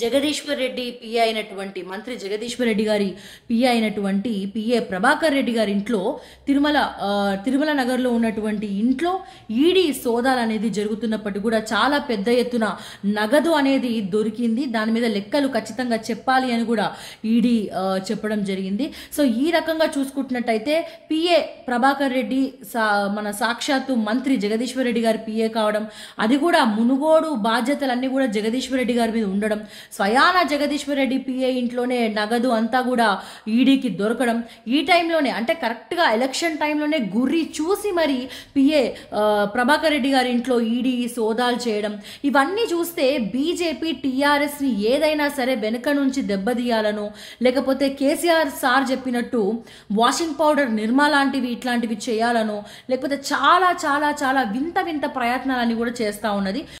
Jagadishwar Reddy PA అయినటువంటి మంత్రి జగదీశ్వర్ రెడ్డి గారి పిఏ అయినటువంటి పిఏ ప్రభాకర్ రెడ్డి గారి ఇంట్లో తిరుమల తిరుమల నగర్లో ఉన్నటువంటి ఇంట్లో ఈడీ సోదాలు అనేది జరుగుతున్నప్పటికీ కూడా చాలా పెద్ద ఎత్తున నగదు అనేది దొరికింది దాని మీద లెక్కలు ఖచ్చితంగా చెప్పాలి అని కూడా ఈడీ చెప్పడం జరిగింది సో ఈ రకంగా చూసుకుంటున్నట్టయితే పిఏ ప్రభాకర్ రెడ్డి సా మన సాక్షాత్తు మంత్రి జగదీశ్వర్ రెడ్డి గారి పిఏ కావడం అది కూడా మునుగోడు బాధ్యతలన్నీ కూడా జగదీశ్వర్ రెడ్డి గారి మీద ఉండడం స్వయాన జగదీశ్వర్ రెడ్డి పిఏ ఇంట్లోనే నగదు అంతా కూడా ఈడీకి e దొరకడం ఈ టైంలోనే అంటే కరెక్ట్గా ఎలక్షన్ టైంలోనే గుర్రి చూసి మరి పిఏ ప్రభాకర్ రెడ్డి గారి ఇంట్లో ఈడీ e సోదాలు చేయడం ఇవన్నీ చూస్తే బీజేపీ టీఆర్ఎస్ని ఏదైనా సరే వెనుక నుంచి దెబ్బతీయాలను లేకపోతే కేసీఆర్ సార్ చెప్పినట్టు వాషింగ్ పౌడర్ నిర్మా లాంటివి ఇట్లాంటివి చేయాలను లేకపోతే చాలా చాలా చాలా వింత వింత ప్రయత్నాలని కూడా చేస్తూ ఉన్నది